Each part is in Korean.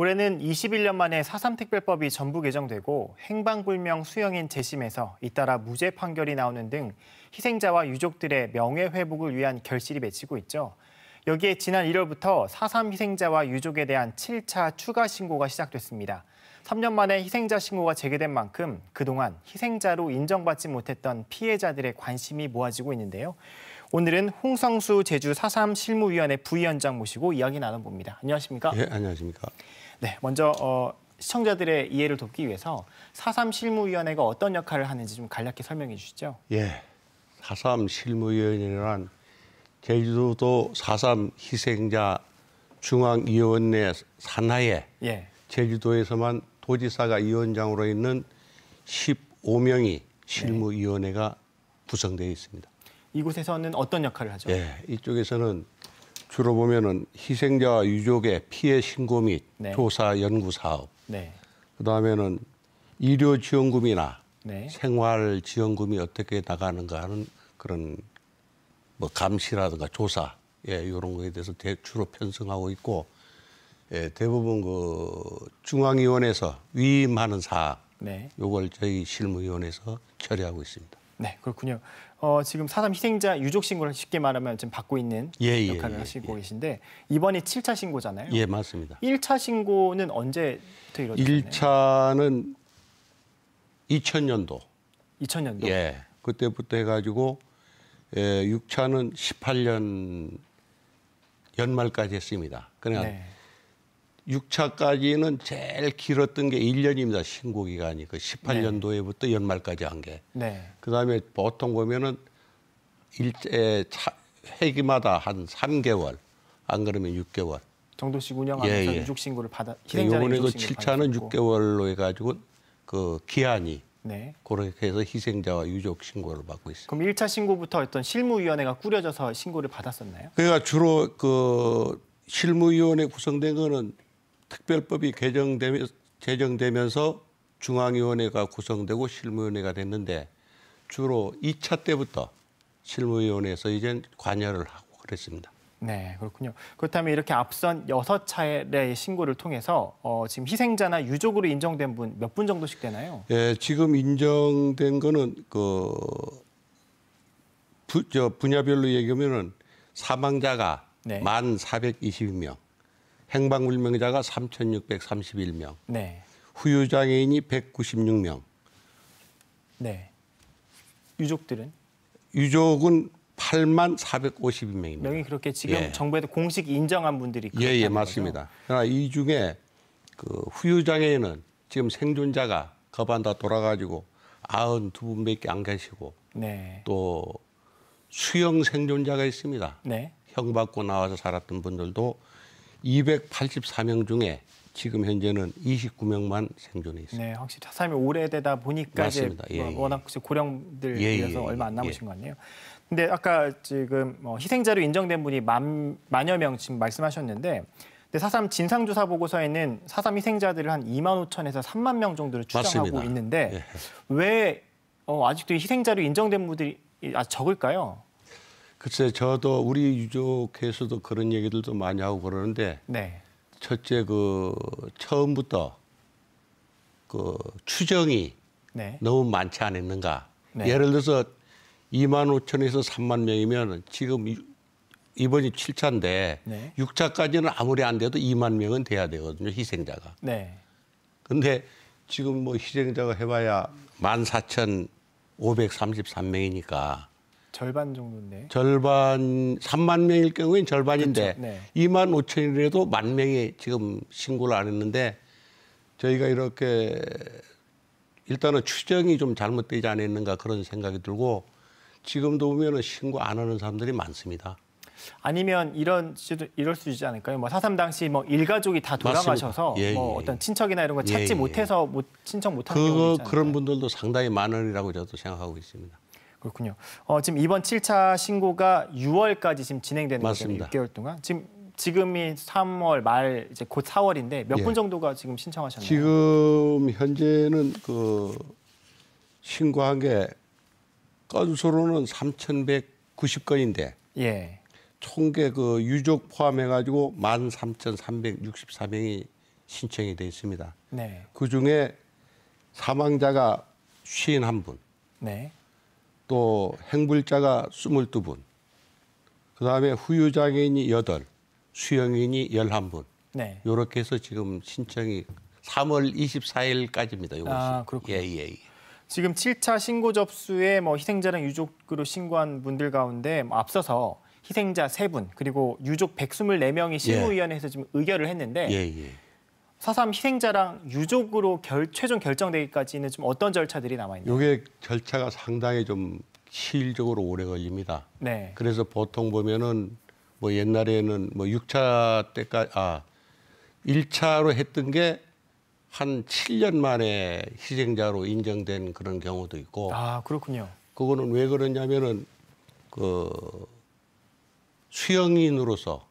올해는 21년 만에 4.3특별법이 전부 개정되고 행방불명 수형인 재심에서 잇따라 무죄 판결이 나오는 등 희생자와 유족들의 명예회복을 위한 결실이 맺히고 있죠. 여기에 지난 1월부터 4.3 희생자와 유족에 대한 7차 추가 신고가 시작됐습니다. 3년 만에 희생자 신고가 재개된 만큼 그동안 희생자로 인정받지 못했던 피해자들의 관심이 모아지고 있는데요. 오늘은 홍성수 제주 사삼 실무위원회 부위원장 모시고 이야기 나눠봅니다. 안녕하십니까? 예, 안녕하십니까? 네, 먼저 어, 시청자들의 이해를 돕기 위해서 사삼 실무위원회가 어떤 역할을 하는지 좀 간략히 설명해 주시죠. 예, 사삼 실무위원회란 제주도 사삼 희생자 중앙위원회 산하에 예. 제주도에서만 도지사가 위원장으로 있는 15명이 실무위원회가 네. 구성되어 있습니다. 이곳에서는 어떤 역할을 하죠? 예, 이쪽에서는 주로 보면은 희생자 유족의 피해 신고 및 네. 조사 연구 사업. 네. 그다음에는 의료 지원금이나 네. 생활 지원금이 어떻게 나가는가 하는 그런 뭐 감시라든가 조사 예, 이런 거에 대해서 대, 주로 편성하고 있고 예, 대부분 그 중앙위원회에서 위임하는 사항 네. 요걸 저희 실무위원회에서 처리하고 있습니다. 네, 그렇군요. 어, 지금 사삼 희생자 유족 신고를 쉽게 말하면 지금 받고 있는 예, 예 역할을 예, 하시고 예. 계신데 이번이 7차 신고잖아요. 예, 맞습니다. 1차 신고는 언제 이루어졌나요? 1차는 2000년도. 2000년도. 예. 그때부터 해 가지고 예, 6차는 18년 연말까지 했습니다. 그러 그러니까 네. 6차까지는 제일 길었던 게 1년입니다. 신고 기간이. 그 18년도에부터 네. 연말까지 한 게. 네. 그다음에 보통 보면은 일제 차, 회기마다 한 3개월 안 그러면 6개월. 정도씩 운영하면서 예, 예. 유족 신고를 받아 희생자 이번에 그 7차는 6개월로 해 가지고 그 기한이 네. 그렇게 해서 희생자와 유족 신고를 받고 있습니다. 그럼 1차 신고부터 어떤 실무위원회가 꾸려져서 신고를 받았었나요? 그러니까 주로 그 실무위원회 구성된 거는 특별법이 개정되면서, 제정되면서 중앙위원회가 구성되고 실무위원회가 됐는데 주로 2차 때부터 실무위원회에서 이제 관여를 하고 그랬습니다. 네, 그렇군요. 그렇다면 이렇게 앞선 여섯 차례의 신고를 통해서 어, 지금 희생자나 유족으로 인정된 분 몇 분 정도씩 되나요? 예, 지금 인정된 거는 그 부, 저 분야별로 얘기하면은 사망자가 네. 만 사백이십이 명 행방불명자가 3,631명. 네. 후유장애인이 196명. 네. 유족들은? 유족은 8만 452명입니다. 명이 그렇게 지금 예. 정부에도 공식 인정한 분들이 예, 예, 맞습니다. 거죠? 그러나 이 중에 그 후유장애인은 지금 생존자가 거반 다 돌아가지고 92분밖에 안 계시고 네. 또 수영 생존자가 있습니다. 네. 형 받고 나와서 살았던 분들도 284명 중에 지금 현재는 29명만 생존해 있습니다. 네, 확실히 사 삶이 오래되다 보니까 맞습니다. 이제 예, 뭐 예, 워낙 고령들이라서 예, 예, 얼마 안 예. 남으신 것 같네요. 근데 아까 지금 뭐 희생자로 인정된 분이 만, 만여 명 지금 말씀하셨는데 근데 사삼 진상조사 보고서에는 사삼 희생자들을 한 2만 5천에서 3만 명 정도를 추정하고 맞습니다. 있는데 왜 어, 아직도 희생자로 인정된 분들이 아 적을까요? 글쎄 저도 우리 유족에서도 그런 얘기들도 많이 하고 그러는데 네. 첫째 그 처음부터 그 추정이 네. 너무 많지 않았는가. 네. 예를 들어서 2만 5천에서 3만 명이면 지금 이번이 7차인데 네. 6차까지는 아무리 안 돼도 2만 명은 돼야 되거든요, 희생자가. 네. 근데 지금 뭐 희생자가 해봐야 14,533명이니까 절반 정도인데. 절반 3만 명일 경우엔 절반인데 그렇죠. 네. 2만 5천이라도 만 명이 지금 신고를 안 했는데 저희가 이렇게 일단은 추정이 좀 잘못되지 않았는가 그런 생각이 들고 지금도 보면은 신고 안 하는 사람들이 많습니다. 아니면 이런 이럴 수 있지 않을까요? 뭐 사삼 당시 뭐 일가족이 다 돌아가셔서 뭐 예, 뭐 예, 어떤 친척이나 이런 걸 예, 찾지 예, 예, 못해서 못, 친척 못하는 그거, 그런 분들도 상당히 많으리라고 저도 생각하고 있습니다. 그렇군요. 어, 지금 이번 7차 신고가 6월까지 지금 진행되는 거잖아요. 6개월 동안. 지금 지금이 3월 말 이제 곧 4월인데 몇분 예. 정도가 지금 신청하셨나요? 지금 현재는 그 신고한 게 건수로는 3,190건인데 예. 총계 그 유족 포함해 가지고 13,364명이 신청이 돼 있습니다. 네. 그 중에 사망자가 51분. 네. 또 행불자가 22분, 그 다음에 후유장애인이 8, 수영인이 11분. 네. 요렇게 해서 지금 신청이 3월 24일까지입니다. 요것이 아, 그렇군요. 예, 예, 예. 지금 7차 신고 접수에 뭐 희생자랑 유족으로 신고한 분들 가운데 뭐 앞서서 희생자 3분 그리고 유족 124명이 예. 신고위원회에서 지금 의결을 했는데 예, 예. 사삼 희생자랑 유족으로 결, 최종 결정되기까지는 좀 어떤 절차들이 남아 있나요? 이게 절차가 상당히 좀 실적으로 오래 걸립니다. 네. 그래서 보통 보면은 뭐 옛날에는 뭐 6차 때까지 아 1차로 했던 게 한 7년 만에 희생자로 인정된 그런 경우도 있고. 아, 그렇군요. 그거는 왜 그러냐면은 그 수영인으로서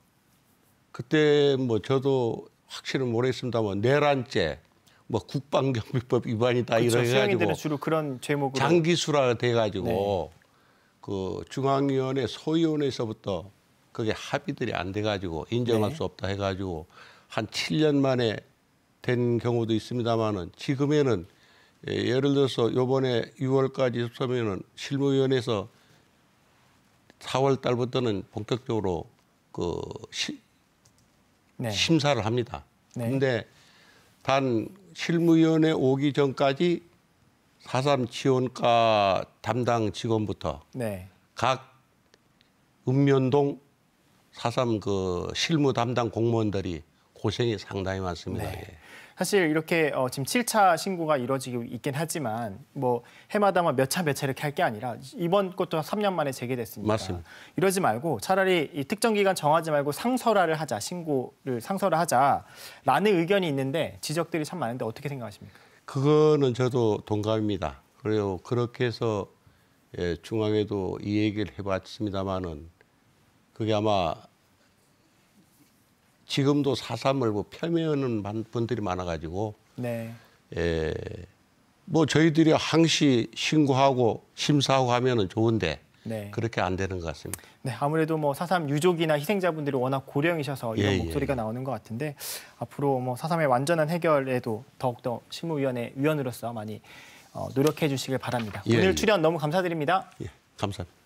그때 뭐 저도 확실히 모르겠습니다만 내란죄, 뭐 국방경비법 위반이다 그렇죠. 이런 해가지고 주로 그런 제목으로 장기수라 돼가지고 네. 그 중앙위원회 소위원회에서부터 그게 합의들이 안 돼가지고 인정할 네. 수 없다 해가지고 한 7년 만에 된 경우도 있습니다만은 지금에는 예, 예를 들어서 요번에 6월까지 접수하면은 실무위원회에서 4월 달부터는 본격적으로 그 시, 네. 심사를 합니다. 그런데 네. 단 실무위원회 오기 전까지 4.3 지원과 담당 직원부터 네. 각 읍면동 4.3 그 실무 담당 공무원들이 고생이 상당히 많습니다. 네. 예. 사실 이렇게 어, 지금 7차 신고가 이루어지고 있긴 하지만 뭐 해마다만 몇 차 몇 차 이렇게 할 게 아니라 이번 것도 3년 만에 재개됐습니다. 맞습니다. 이러지 말고 차라리 이 특정 기간 정하지 말고 상설화를 하자 신고를 상설화하자라는 의견이 있는데 지적들이 참 많은데 어떻게 생각하십니까? 그거는 저도 동감입니다. 그래요 그렇게 해서 예, 중앙에도 이 얘기를 해봤습니다마는 그게 아마 지금도 사삼을 뭐 폄훼하는 분들이 많아가지고 네. 예, 뭐 저희들이 항시 신고하고 심사하고 하면은 좋은데 네. 그렇게 안 되는 것 같습니다. 네, 아무래도 뭐 사삼 유족이나 희생자분들이 워낙 고령이셔서 이런 예, 목소리가 예. 나오는 것 같은데 앞으로 뭐 사삼의 완전한 해결에도 더욱더 실무위원회 위원으로서 많이 어, 노력해 주시길 바랍니다. 예, 오늘 예. 출연 너무 감사드립니다. 예, 감사합니다.